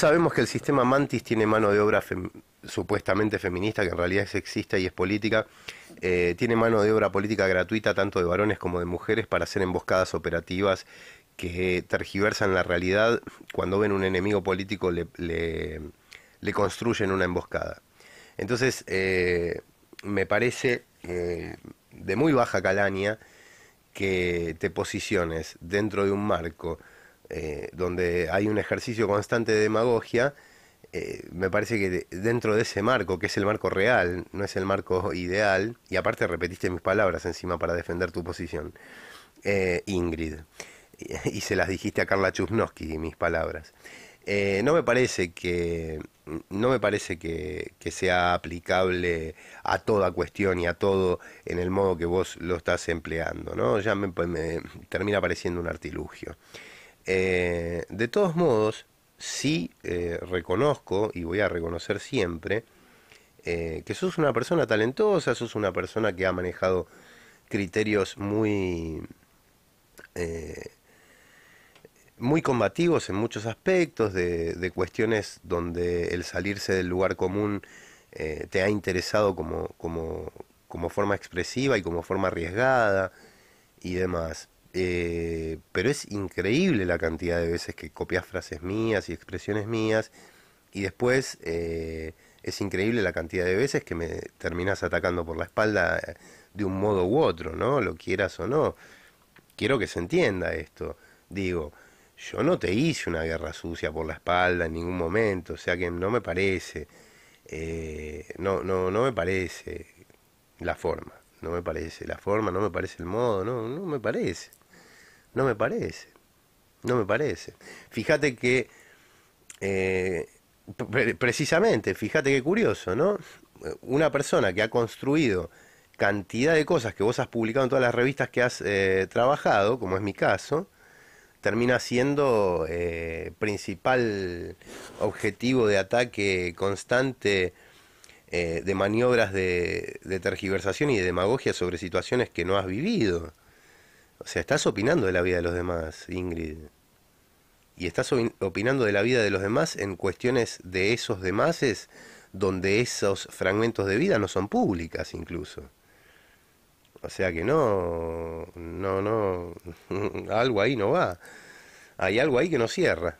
Sabemos que el sistema Mantis tiene mano de obra supuestamente feminista, que en realidad es sexista y es política. Eh, tiene mano de obra política gratuita tanto de varones como de mujeres para hacer emboscadas operativas que tergiversan la realidad. Cuando ven un enemigo político le, construyen una emboscada. Entonces, eh, me parece eh, de muy baja calaña que te posiciones dentro de un marco eh, donde hay un ejercicio constante de demagogia, eh, me parece que dentro de ese marco, que es el marco real, no es el marco ideal, y aparte repetiste mis palabras encima para defender tu posición, eh, Ingrid, y, se las dijiste a Carla Chusnowski, mis palabras. no me parece que no me parece que, sea aplicable a toda cuestión y a todo en el modo que vos lo estás empleando, ¿no? Ya me, me termina pareciendo un artilugio. Eh, de todos modos, sí eh, reconozco y voy a reconocer siempre eh, que sos una persona talentosa, sos una persona que ha manejado criterios muy, muy combativos en muchos aspectos, de, cuestiones donde el salirse del lugar común te ha interesado como, como forma expresiva y como forma arriesgada y demás. Eh, pero es increíble la cantidad de veces que copias frases mías y expresiones mías. Y después eh, es increíble la cantidad de veces que me terminas atacando por la espalda eh, de un modo u otro, ¿no? Lo quieras o no. Quiero que se entienda esto. Digo, yo no te hice una guerra sucia por la espalda en ningún momento. O sea que no me parece. no, no, no me parece la forma no me parece la forma, no me parece el modo, no, no me parece. No me parece. No me parece. Fíjate que, eh, precisamente, fíjate qué curioso, ¿no? Una persona que ha construido cantidad de cosas que vos has publicado en todas las revistas que has eh, trabajado, como es mi caso, termina siendo eh, principal objetivo de ataque constante eh, de maniobras de, de, tergiversación y de demagogia sobre situaciones que no has vivido. O sea, estás opinando de la vida de los demás, Ingrid. Y estás opinando de la vida de los demás en cuestiones de esos demases donde esos fragmentos de vida no son públicas incluso. O sea que no, no, no, algo ahí no va. Hay algo ahí que no cierra.